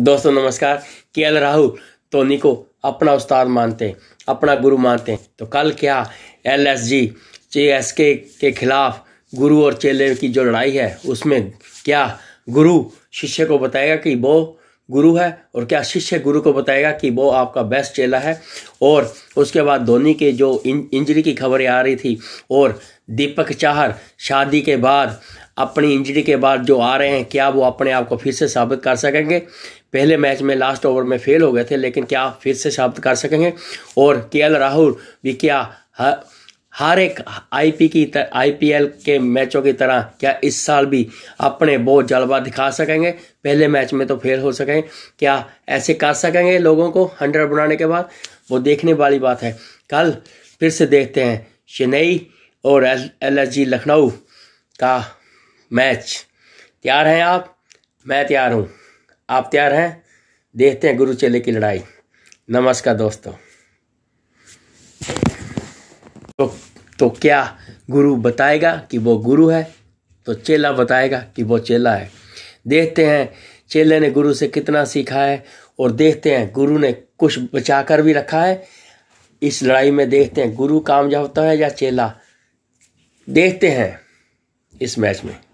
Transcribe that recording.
दोस्तों नमस्कार के एल राहुल धोनी तो को अपना उस्ताद मानते हैं अपना गुरु मानते हैं तो कल क्या L S G J S K के खिलाफ गुरु और चेले की जो लड़ाई है उसमें क्या गुरु शिष्य को बताएगा कि वो गुरु है और क्या शिष्य गुरु को बताएगा कि वो आपका बेस्ट चेला है और उसके बाद धोनी के जो इंजरी की खबरें आ रही थी और दीपक चाहर शादी के बाद अपनी इंजरी के बाद जो आ रहे हैं क्या वो अपने आप को फिर से साबित कर सकेंगे पहले मैच में लास्ट ओवर में फेल हो गए थे लेकिन क्या फिर से साबित कर सकेंगे और के राहुल भी क्या हर, हर एक आईपी की आईपीएल के मैचों की तरह क्या इस साल भी अपने बहुत जलवा दिखा सकेंगे पहले मैच में तो फेल हो सकें क्या ऐसे कर सकेंगे लोगों को हंड्रेड बनाने के बाद वो देखने वाली बात है कल फिर से देखते हैं चेन्नई और एल लखनऊ का मैच तैयार हैं आप मैं तैयार हूँ आप तैयार हैं देखते हैं गुरु चेले की लड़ाई नमस्कार दोस्तों तो, तो क्या गुरु बताएगा कि वो गुरु है तो चेला बताएगा कि वो चेला है देखते हैं चेले ने गुरु से कितना सीखा है और देखते हैं गुरु ने कुछ बचा कर भी रखा है इस लड़ाई में देखते हैं गुरु कामयाब होता है या चेला देखते हैं इस मैच में